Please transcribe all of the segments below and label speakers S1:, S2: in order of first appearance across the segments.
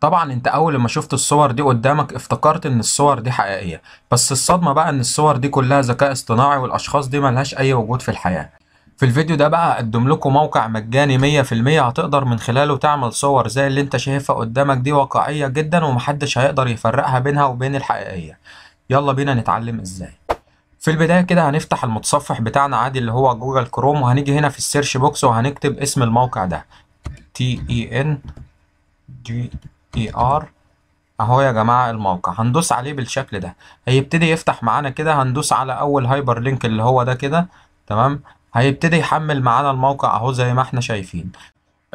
S1: طبعا انت اول ما شفت الصور دي قدامك افتكرت ان الصور دي حقيقية بس الصدمة بقى ان الصور دي كلها ذكاء اصطناعي والاشخاص دي ملهاش اي وجود في الحياة في الفيديو ده بقى اقدم لكم موقع مجاني 100% هتقدر من خلاله تعمل صور زي اللي انت شايفها قدامك دي واقعية جدا ومحدش هيقدر يفرقها بينها وبين الحقيقية يلا بينا نتعلم ازاي في البداية كده هنفتح المتصفح بتاعنا عادي اللي هو جوجل كروم وهنيجي هنا في السيرش بوكس وهنكتب اسم الموقع ده تي اي ان جي ار اهو يا جماعة الموقع هندوس عليه بالشكل ده هيبتدي يفتح معانا كده هندوس على اول هايبر لينك اللي هو ده كده تمام هيبتدي يحمل معانا الموقع اهو زي ما احنا شايفين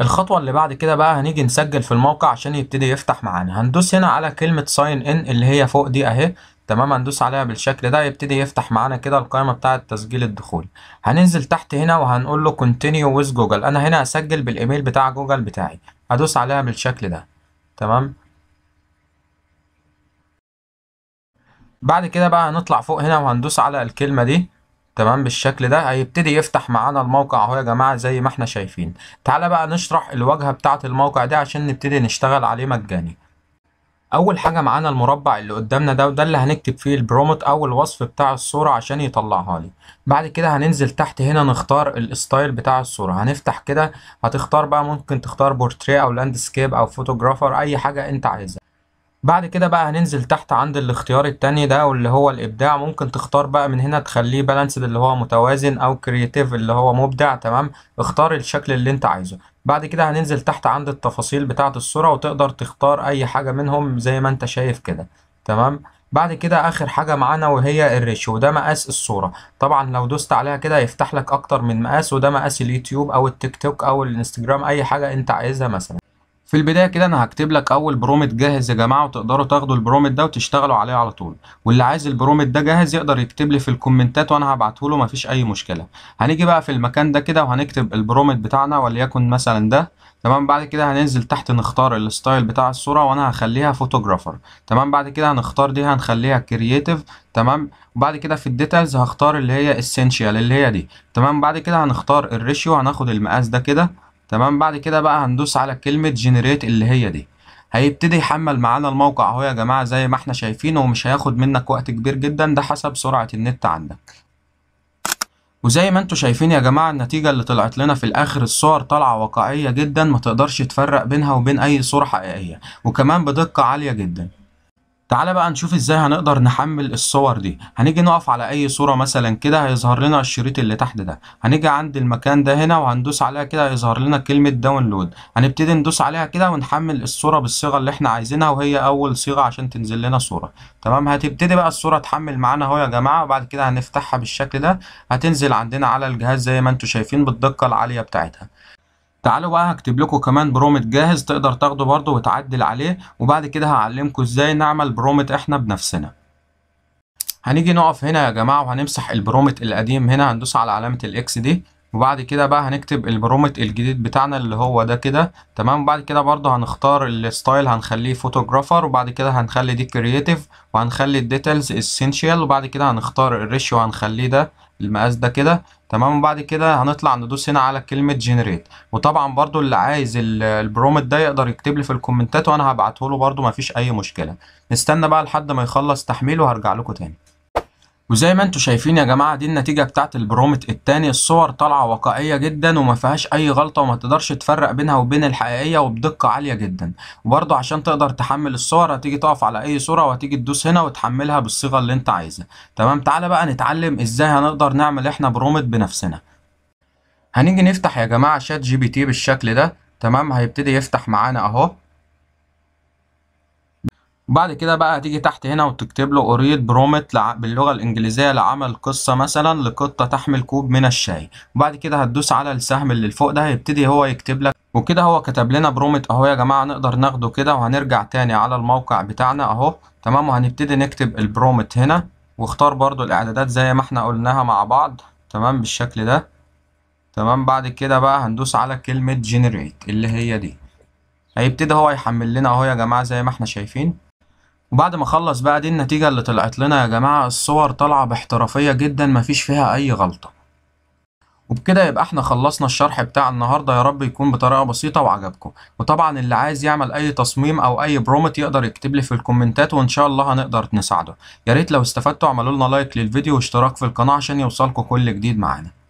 S1: الخطوة اللي بعد كده بقى هنيجي نسجل في الموقع عشان يبتدي يفتح معانا هندوس هنا على كلمة ساين ان اللي هي فوق دي اهي تمام هندوس عليها بالشكل ده يبتدي يفتح معانا كده القائمة بتاعة تسجيل الدخول هننزل تحت هنا وهنقول له continue with جوجل انا هنا هسجل بالايميل بتاع جوجل بتاعي هدوس عليها بالشكل ده تمام بعد كده بقى هنطلع فوق هنا وهندوس على الكلمة دي تمام بالشكل ده هيبتدي يفتح معانا الموقع اهو يا جماعة زي ما احنا شايفين تعالى بقى نشرح الواجهة بتاعة الموقع ده عشان نبتدي نشتغل عليه مجاني اول حاجه معانا المربع اللي قدامنا ده وده اللي هنكتب فيه البرومت او الوصف بتاع الصوره عشان يطلعها لي بعد كده هننزل تحت هنا نختار الستايل بتاع الصوره هنفتح كده هتختار بقى ممكن تختار بورتريه او لاندسكيب او فوتوغرافر اي حاجه انت عايزها بعد كده بقى هننزل تحت عند الاختيار التاني ده واللي هو الابداع ممكن تختار بقى من هنا تخليه بالانسد اللي هو متوازن او كرياتيف اللي هو مبدع تمام اختار الشكل اللي انت عايزه بعد كده هننزل تحت عند التفاصيل بتاعة الصورة وتقدر تختار أي حاجة منهم زي ما أنت شايف كده تمام بعد كده آخر حاجة معانا وهي الريشيو ده مقاس الصورة طبعا لو دوست عليها كده يفتح لك أكتر من مقاس وده مقاس اليوتيوب أو التيك توك أو الانستجرام أي حاجة أنت عايزها مثلا في البدايه كده انا هكتب لك اول برومت جاهز يا جماعه وتقدروا تاخدوا البرومت ده وتشتغلوا عليه على طول واللي عايز البرومت ده جاهز يقدر يكتب لي في الكومنتات وانا هبعته له مفيش اي مشكله هنيجي بقى في المكان ده كده وهنكتب البرومت بتاعنا وليكن مثلا ده تمام بعد كده هننزل تحت نختار الستايل بتاع الصوره وانا هخليها فوتوغرافر تمام بعد كده هنختار دي هنخليها كرييتيف تمام وبعد كده في الديتيلز هختار اللي هي اسينشال اللي هي دي تمام بعد كده هنختار الريشيو هناخد المقاس ده كده تمام بعد كده بقى هندوس على كلمة جنريت اللي هي دي هيبتدي يحمل معانا الموقع اهو يا جماعة زي ما احنا شايفينه ومش هياخد منك وقت كبير جدا ده حسب سرعة النت عندك وزي ما انتوا شايفين يا جماعة النتيجة اللي طلعت لنا في الاخر الصور طالعة واقعية جدا ما تقدرش تفرق بينها وبين اي صورة حقيقية وكمان بدقة عالية جدا تعالى بقى نشوف ازاي هنقدر نحمل الصور دي هنيجي نقف على اي صورة مثلا كده هيظهر لنا الشريط اللي تحت ده هنيجي عند المكان ده هنا وهندوس عليها كده هيظهر لنا كلمة داونلود هنبتدي ندوس عليها كده ونحمل الصورة بالصيغة اللي احنا عايزينها وهي اول صيغة عشان تنزل لنا صورة تمام هتبتدي بقى الصورة تحمل معانا اهو يا جماعة وبعد كده هنفتحها بالشكل ده هتنزل عندنا على الجهاز زي ما انتوا شايفين بالدقة العالية بتاعتها تعالوا بقى هكتب لكم كمان برومت جاهز تقدر تاخده برضو وتعدل عليه وبعد كده هعلمكم ازاي نعمل برومت احنا بنفسنا هنيجي نقف هنا يا جماعة وهنمسح البرومت القديم هنا هندوس على علامة الاكس دي وبعد كده بقى هنكتب البرومت الجديد بتاعنا اللي هو ده كده تمام وبعد كده برضه هنختار الستايل هنخليه فوتوغرافر وبعد كده هنخلي دي كرييتيف وهنخلي الديتيلز اسينشال وبعد كده هنختار الريشيو هنخليه ده المقاس ده كده تمام وبعد كده هنطلع ندوس هنا على كلمة جنريت وطبعا برضو اللي عايز البرومت ده يقدر يكتب لي في الكومنتات وانا هبعته له برضو مفيش اي مشكلة نستنى بقى لحد ما يخلص تحميل وهرجع لكم تاني وزي ما انتوا شايفين يا جماعه دي النتيجه بتاعت البرومت التاني الصور طالعه واقعيه جدا وما فيهاش اي غلطه وما تقدرش تفرق بينها وبين الحقيقيه وبدقه عاليه جدا وبرضو عشان تقدر تحمل الصور هتيجي تقف على اي صوره وهتيجي تدوس هنا وتحملها بالصيغه اللي انت عايزها تمام تعالى بقى نتعلم ازاي هنقدر نعمل احنا برومت بنفسنا هنيجي نفتح يا جماعه شات جي بي تي بالشكل ده تمام هيبتدي يفتح معانا اهو وبعد كده بقى هتيجي تحت هنا وتكتب له اريد برومت باللغه الانجليزيه لعمل قصه مثلا لقطه تحمل كوب من الشاي وبعد كده هتدوس على السهم اللي فوق ده هيبتدي هو يكتب لك وكده هو كتب لنا برومت اهو يا جماعه نقدر ناخده كده وهنرجع تاني على الموقع بتاعنا اهو تمام وهنبتدي نكتب البرومت هنا واختار برضو الاعدادات زي ما احنا قلناها مع بعض تمام بالشكل ده تمام بعد كده بقى هندوس على كلمه جنريت اللي هي دي هيبتدي هو يحمل لنا اهو يا جماعه زي ما احنا شايفين وبعد ما اخلص بقى دي النتيجة اللي طلعت لنا يا جماعة الصور طالعة باحترافية جدا مفيش فيها اي غلطة وبكده يبقى احنا خلصنا الشرح بتاع النهاردة يا رب يكون بطريقة بسيطة وعجبكم وطبعا اللي عايز يعمل اي تصميم او اي برومت يقدر يكتب لي في الكومنتات وان شاء الله هنقدر نساعده يا ريت لو استفدتوا عملولنا لايك للفيديو واشتراك في القناة عشان يوصلكم كل جديد معانا